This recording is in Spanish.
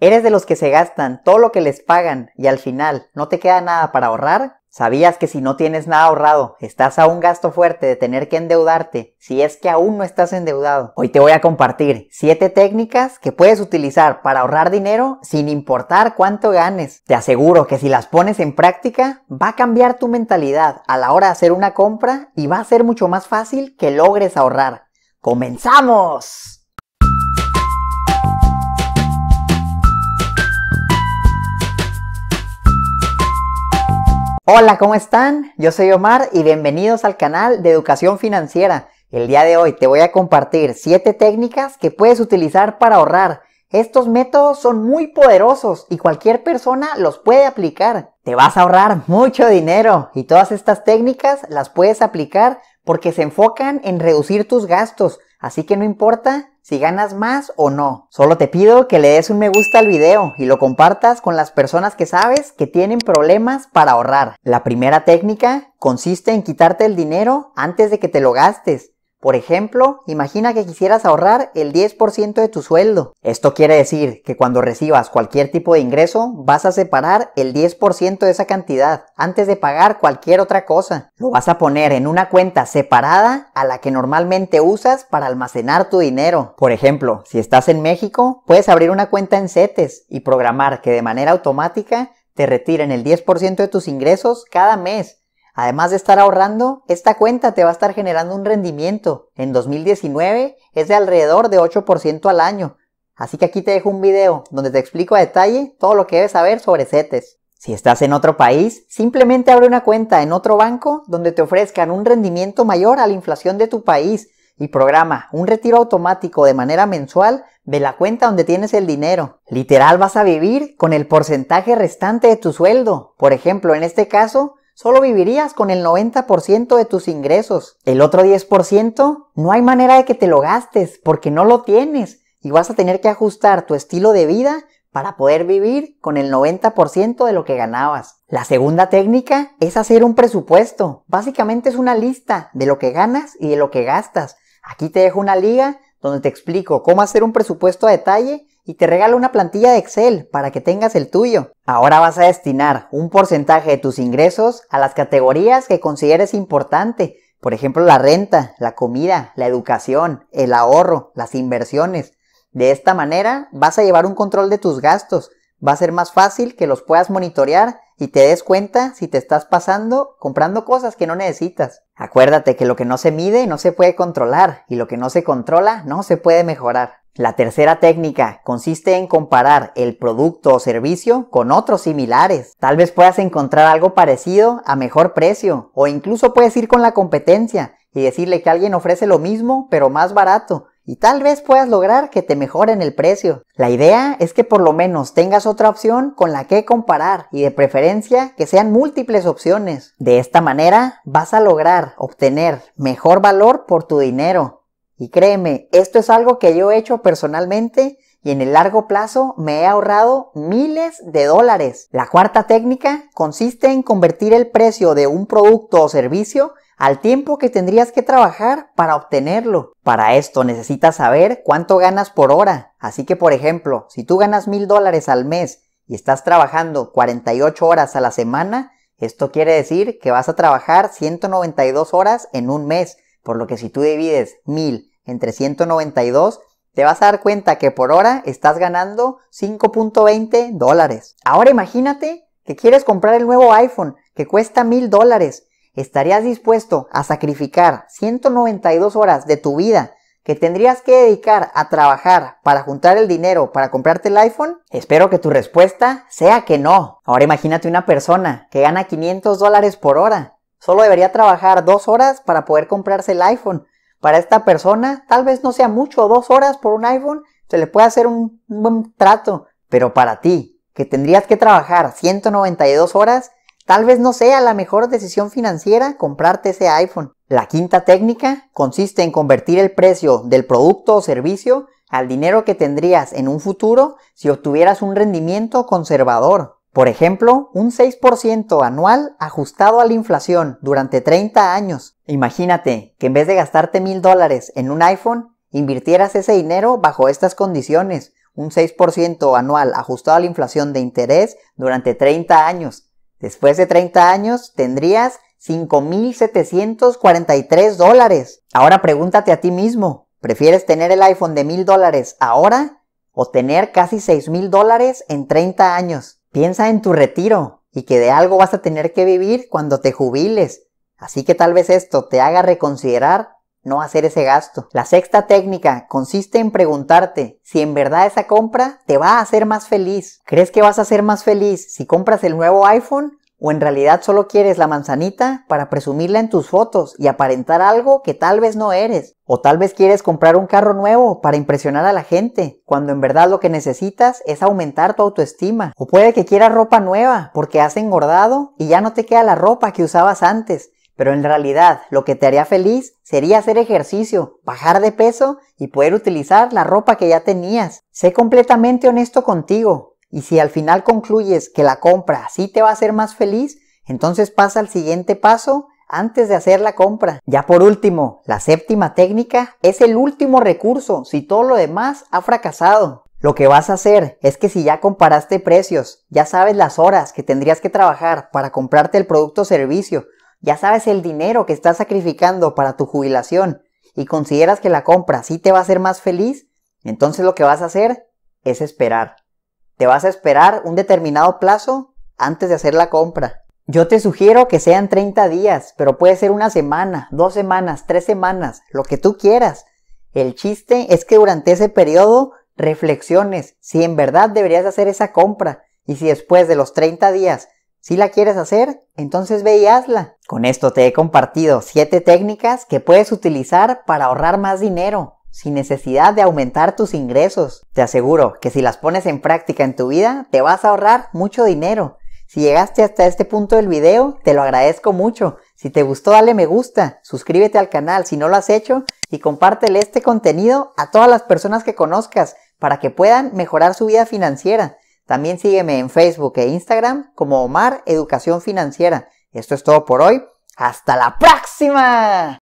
¿Eres de los que se gastan todo lo que les pagan y al final no te queda nada para ahorrar? ¿Sabías que si no tienes nada ahorrado, estás a un gasto fuerte de tener que endeudarte si es que aún no estás endeudado? Hoy te voy a compartir 7 técnicas que puedes utilizar para ahorrar dinero sin importar cuánto ganes. Te aseguro que si las pones en práctica, va a cambiar tu mentalidad a la hora de hacer una compra y va a ser mucho más fácil que logres ahorrar. ¡Comenzamos! Hola, ¿cómo están? Yo soy Omar y bienvenidos al canal de Educación Financiera. El día de hoy te voy a compartir 7 técnicas que puedes utilizar para ahorrar. Estos métodos son muy poderosos y cualquier persona los puede aplicar. Te vas a ahorrar mucho dinero y todas estas técnicas las puedes aplicar porque se enfocan en reducir tus gastos. Así que no importa si ganas más o no. Solo te pido que le des un me gusta al video y lo compartas con las personas que sabes que tienen problemas para ahorrar. La primera técnica consiste en quitarte el dinero antes de que te lo gastes por ejemplo, imagina que quisieras ahorrar el 10% de tu sueldo. Esto quiere decir que cuando recibas cualquier tipo de ingreso, vas a separar el 10% de esa cantidad antes de pagar cualquier otra cosa. Lo vas a poner en una cuenta separada a la que normalmente usas para almacenar tu dinero. Por ejemplo, si estás en México, puedes abrir una cuenta en CETES y programar que de manera automática te retiren el 10% de tus ingresos cada mes Además de estar ahorrando, esta cuenta te va a estar generando un rendimiento. En 2019 es de alrededor de 8% al año. Así que aquí te dejo un video donde te explico a detalle todo lo que debes saber sobre CETES. Si estás en otro país, simplemente abre una cuenta en otro banco donde te ofrezcan un rendimiento mayor a la inflación de tu país y programa un retiro automático de manera mensual de la cuenta donde tienes el dinero. Literal vas a vivir con el porcentaje restante de tu sueldo. Por ejemplo, en este caso, solo vivirías con el 90% de tus ingresos. El otro 10% no hay manera de que te lo gastes porque no lo tienes y vas a tener que ajustar tu estilo de vida para poder vivir con el 90% de lo que ganabas. La segunda técnica es hacer un presupuesto. Básicamente es una lista de lo que ganas y de lo que gastas. Aquí te dejo una liga donde te explico cómo hacer un presupuesto a detalle y te regalo una plantilla de Excel para que tengas el tuyo. Ahora vas a destinar un porcentaje de tus ingresos a las categorías que consideres importante, por ejemplo la renta, la comida, la educación, el ahorro, las inversiones. De esta manera vas a llevar un control de tus gastos, va a ser más fácil que los puedas monitorear y te des cuenta si te estás pasando comprando cosas que no necesitas. Acuérdate que lo que no se mide no se puede controlar y lo que no se controla no se puede mejorar. La tercera técnica consiste en comparar el producto o servicio con otros similares. Tal vez puedas encontrar algo parecido a mejor precio o incluso puedes ir con la competencia y decirle que alguien ofrece lo mismo pero más barato y tal vez puedas lograr que te mejoren el precio. La idea es que por lo menos tengas otra opción con la que comparar y de preferencia que sean múltiples opciones. De esta manera vas a lograr obtener mejor valor por tu dinero y créeme, esto es algo que yo he hecho personalmente y en el largo plazo me he ahorrado miles de dólares. La cuarta técnica consiste en convertir el precio de un producto o servicio al tiempo que tendrías que trabajar para obtenerlo. Para esto necesitas saber cuánto ganas por hora. Así que, por ejemplo, si tú ganas mil dólares al mes y estás trabajando 48 horas a la semana, esto quiere decir que vas a trabajar 192 horas en un mes, por lo que si tú divides mil entre 192, te vas a dar cuenta que por hora estás ganando 5.20 dólares. Ahora imagínate que quieres comprar el nuevo iPhone que cuesta 1000 dólares. ¿Estarías dispuesto a sacrificar 192 horas de tu vida que tendrías que dedicar a trabajar para juntar el dinero para comprarte el iPhone? Espero que tu respuesta sea que no. Ahora imagínate una persona que gana 500 dólares por hora. Solo debería trabajar dos horas para poder comprarse el iPhone para esta persona, tal vez no sea mucho, dos horas por un iPhone, se le puede hacer un, un buen trato, pero para ti, que tendrías que trabajar 192 horas, tal vez no sea la mejor decisión financiera comprarte ese iPhone. La quinta técnica consiste en convertir el precio del producto o servicio al dinero que tendrías en un futuro si obtuvieras un rendimiento conservador. Por ejemplo, un 6% anual ajustado a la inflación durante 30 años. Imagínate que en vez de gastarte mil dólares en un iPhone, invirtieras ese dinero bajo estas condiciones. Un 6% anual ajustado a la inflación de interés durante 30 años. Después de 30 años tendrías 5.743 dólares. Ahora pregúntate a ti mismo, ¿prefieres tener el iPhone de mil dólares ahora o tener casi $6,000 dólares en 30 años? Piensa en tu retiro y que de algo vas a tener que vivir cuando te jubiles. Así que tal vez esto te haga reconsiderar no hacer ese gasto. La sexta técnica consiste en preguntarte si en verdad esa compra te va a hacer más feliz. ¿Crees que vas a ser más feliz si compras el nuevo iPhone ¿O en realidad solo quieres la manzanita para presumirla en tus fotos y aparentar algo que tal vez no eres? ¿O tal vez quieres comprar un carro nuevo para impresionar a la gente, cuando en verdad lo que necesitas es aumentar tu autoestima? ¿O puede que quieras ropa nueva porque has engordado y ya no te queda la ropa que usabas antes? Pero en realidad lo que te haría feliz sería hacer ejercicio, bajar de peso y poder utilizar la ropa que ya tenías. Sé completamente honesto contigo y si al final concluyes que la compra sí te va a hacer más feliz, entonces pasa al siguiente paso antes de hacer la compra. Ya por último, la séptima técnica es el último recurso si todo lo demás ha fracasado. Lo que vas a hacer es que si ya comparaste precios, ya sabes las horas que tendrías que trabajar para comprarte el producto o servicio, ya sabes el dinero que estás sacrificando para tu jubilación y consideras que la compra sí te va a hacer más feliz, entonces lo que vas a hacer es esperar. Te vas a esperar un determinado plazo antes de hacer la compra. Yo te sugiero que sean 30 días, pero puede ser una semana, dos semanas, tres semanas, lo que tú quieras. El chiste es que durante ese periodo reflexiones si en verdad deberías hacer esa compra y si después de los 30 días si la quieres hacer, entonces ve y hazla. Con esto te he compartido 7 técnicas que puedes utilizar para ahorrar más dinero sin necesidad de aumentar tus ingresos. Te aseguro que si las pones en práctica en tu vida, te vas a ahorrar mucho dinero. Si llegaste hasta este punto del video, te lo agradezco mucho. Si te gustó, dale me gusta, suscríbete al canal si no lo has hecho y compártele este contenido a todas las personas que conozcas para que puedan mejorar su vida financiera. También sígueme en Facebook e Instagram como Omar Educación Financiera. Esto es todo por hoy. ¡Hasta la próxima!